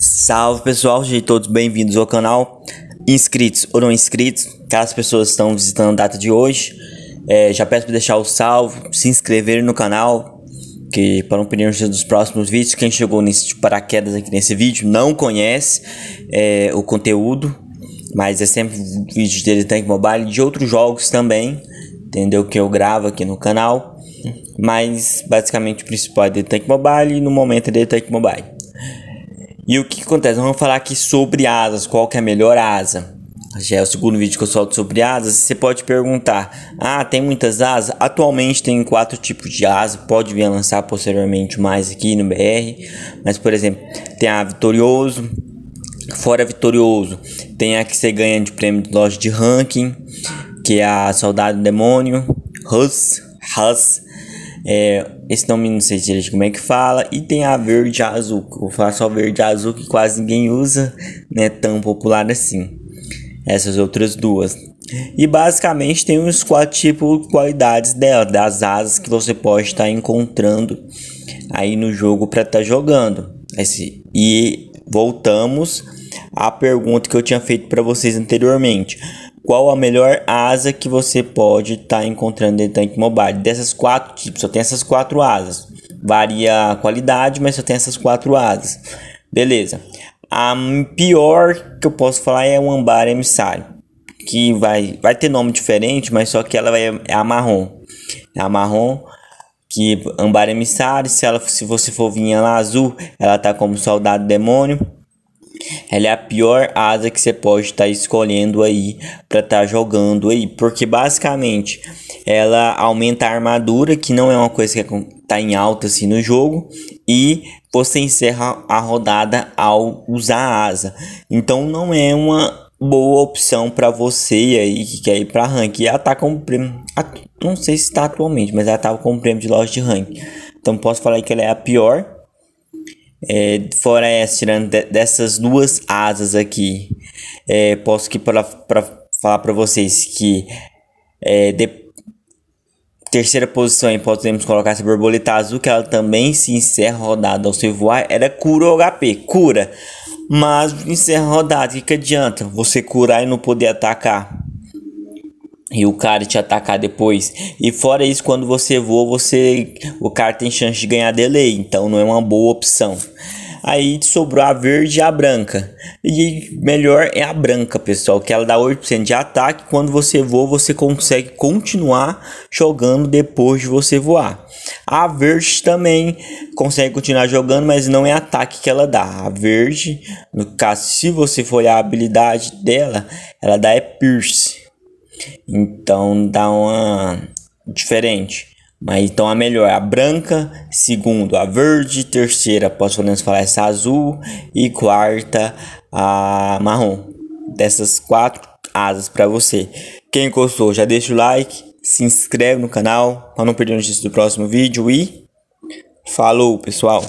Salve pessoal, sejam todos bem-vindos ao canal. Inscritos ou não inscritos, caso as pessoas estão visitando a data de hoje, é, já peço para deixar o salvo, se inscrever no canal, que para não perder dos próximos vídeos, quem chegou nesse tipo, paraquedas aqui nesse vídeo não conhece é, o conteúdo, mas é sempre vídeo de Tank Mobile de outros jogos também, entendeu? Que eu gravo aqui no canal. Mas basicamente o principal é The Tank Mobile e no momento é The Tank Mobile. E o que acontece? vamos falar aqui sobre asas, qual que é a melhor asa. Já é o segundo vídeo que eu solto sobre asas. Você pode perguntar: Ah, tem muitas asas? Atualmente tem quatro tipos de asa. Pode vir a lançar posteriormente mais aqui no BR. Mas, por exemplo, tem a Vitorioso. Fora Vitorioso, tem a que você ganha de prêmio de loja de ranking, que é a Soldado Demônio, Hus, Hus, é, esse nome não sei direito como é que fala. E tem a verde azul. Vou falar só verde azul que quase ninguém usa, né? Tão popular assim. Essas outras duas. E basicamente tem uns quatro tipos de qualidades dela, das asas que você pode estar encontrando aí no jogo para estar tá jogando. Esse, e voltamos à pergunta que eu tinha feito para vocês anteriormente qual a melhor asa que você pode estar tá encontrando do tanque mobile. Dessas quatro tipos, só tem essas quatro asas. Varia a qualidade, mas só tem essas quatro asas. Beleza. A pior que eu posso falar é o ambar emissário, que vai, vai ter nome diferente, mas só que ela vai, é a marrom. É a marrom que ambar emissário, se ela se você for vinha lá azul, ela tá como soldado demônio. Ela é a pior asa que você pode estar tá escolhendo aí para estar tá jogando aí, porque basicamente ela aumenta a armadura, que não é uma coisa que está é em alta assim no jogo, e você encerra a rodada ao usar a asa. Então não é uma boa opção para você aí que quer ir para rank. E ela tá com prêmio, não sei se está atualmente, mas ela tava com prêmio de loja de rank. Então posso falar que ela é a pior é, fora essa, tirando de, dessas duas asas aqui, é, posso que para falar para vocês que é, de, terceira posição aí podemos colocar essa borboleta azul, que ela também se encerra rodada ao seu voar, era é cura ou HP, cura. Mas encerra rodada, o que, que adianta? Você curar e não poder atacar e o cara te atacar depois. E fora isso, quando você voa, você o cara tem chance de ganhar delay, então não é uma boa opção. Aí sobrou a verde e a branca. E melhor é a branca, pessoal, que ela dá 8% de ataque. Quando você voa, você consegue continuar jogando depois de você voar. A verde também consegue continuar jogando, mas não é ataque que ela dá. A verde, no caso, se você for a habilidade dela, ela dá é pierce. Então dá uma diferente. Mas então a melhor é a branca, segundo a verde, terceira posso podemos falar essa azul e quarta a marrom. Dessas quatro asas para você. Quem gostou, já deixa o like, se inscreve no canal para não perder notícias do próximo vídeo e falou, pessoal.